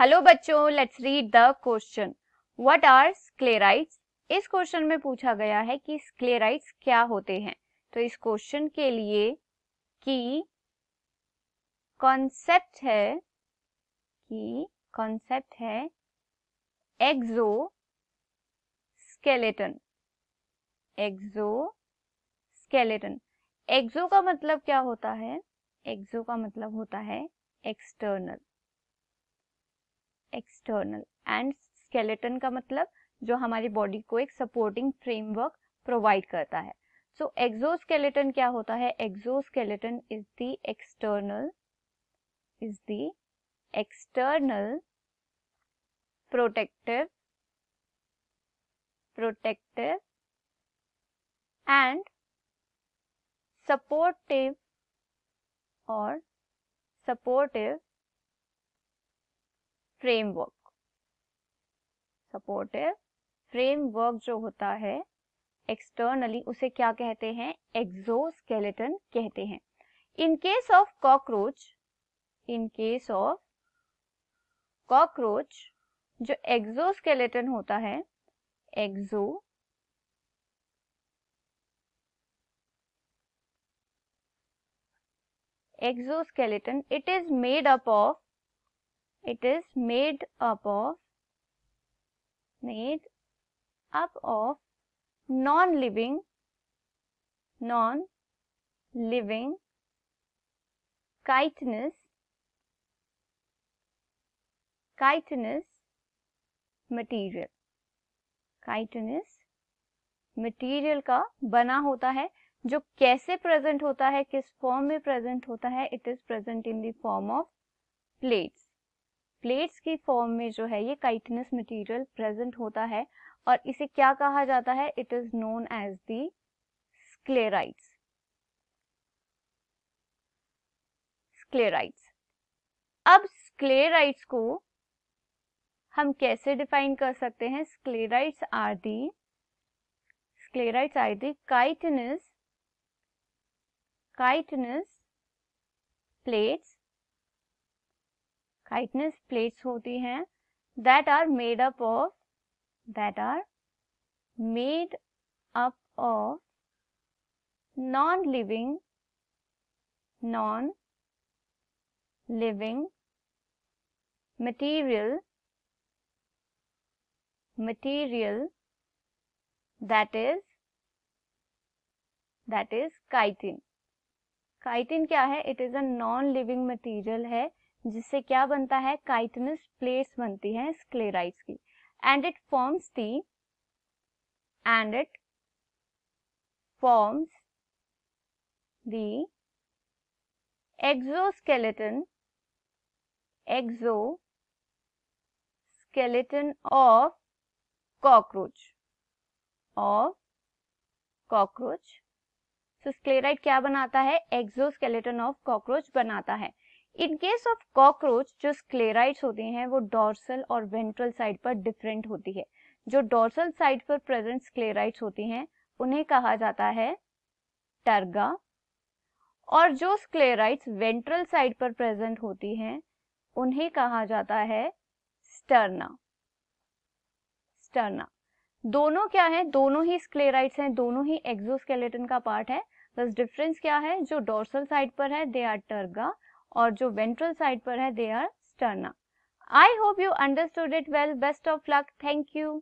hello बच्चों let's read the question what are sclerites इस question में पूछा गया है कि स्क्लेराइट्स क्या होते हैं तो इस क्वेश्चन के लिए की कॉन्सेप्ट है की कॉन्सेप्ट है एक्सो स्केलेटन एक्सो स्केलेटन एक्सो का मतलब क्या होता है एक्सो का मतलब होता है एक्सटर्नल एक्सटर्नल एंड स्केलेटन का मतलब जो हमारी बॉडी को एक सपोर्टिंग फ्रेमवर्क प्रोवाइड करता है सो एक्सोस्केलेटन क्या होता है exoskeleton is the external is the external protective protective and supportive और सपोर्टिव फ्रेमवर्क सपोर्टिव फ्रेमवर्क जो होता है एक्सटर्नली उसे क्या कहते हैं एक्सोस्केलेटन कहते हैं in case of cockroach in case of cockroach जो एक्सोस्केलेटन होता है exo exoskeleton it is made up of it is made up of made up of non living non living chitinous chitinous material chitinous material का बना होता है जो कैसे present होता है किस फॉर्म में प्रेजेंट होता है it is present in the form of plates plates की फॉर्म में जो है ये काइटनस मटेरियल प्रेजेंट होता है और इसे क्या कहा जाता है it is known as the sclerites sclerites अब स्क्लेराइट्स को हम कैसे डिफाइन कर सकते हैं sclerites are the sclerites are the chitinous chitinous plates chitinous plates होती हैं that are made up of that are made up of non living non living material material that is that is chitin chitin क्या है it is a non living material है जिससे क्या बनता है chitinous plates बनती है स्क्लेराइट्स की and it forms the and it forms the exoskeleton exo skeleton of cockroach of cockroach so sclerite क्या बनाता है एक्सो स्केलेटन ऑफ कॉकरोच बनाता है इन केस ऑफ कॉकरोच जो स्क्लेराइड्स होते हैं वो डोर्सल और वेंट्रल साइड पर डिफरेंट होती है जो डोर्सल साइड पर प्रेजेंट स्क्लेराइड्स होती हैं उन्हें कहा जाता है टर्गा और जो स्क्लेराइड्स वेंट्रल साइड पर प्रेजेंट होती हैं उन्हें कहा जाता है स्टर्ना स्टर्ना दोनों क्या है दोनों ही स्क्लेराइड्स हैं दोनों ही एक्सोस्केलेटन का पार्ट है बस डिफरेंस क्या है जो डोर्सल साइड पर है दे आर टर्गा और जो वेंट्रल साइड पर है they are sterna I hope you understood it well best of luck thank you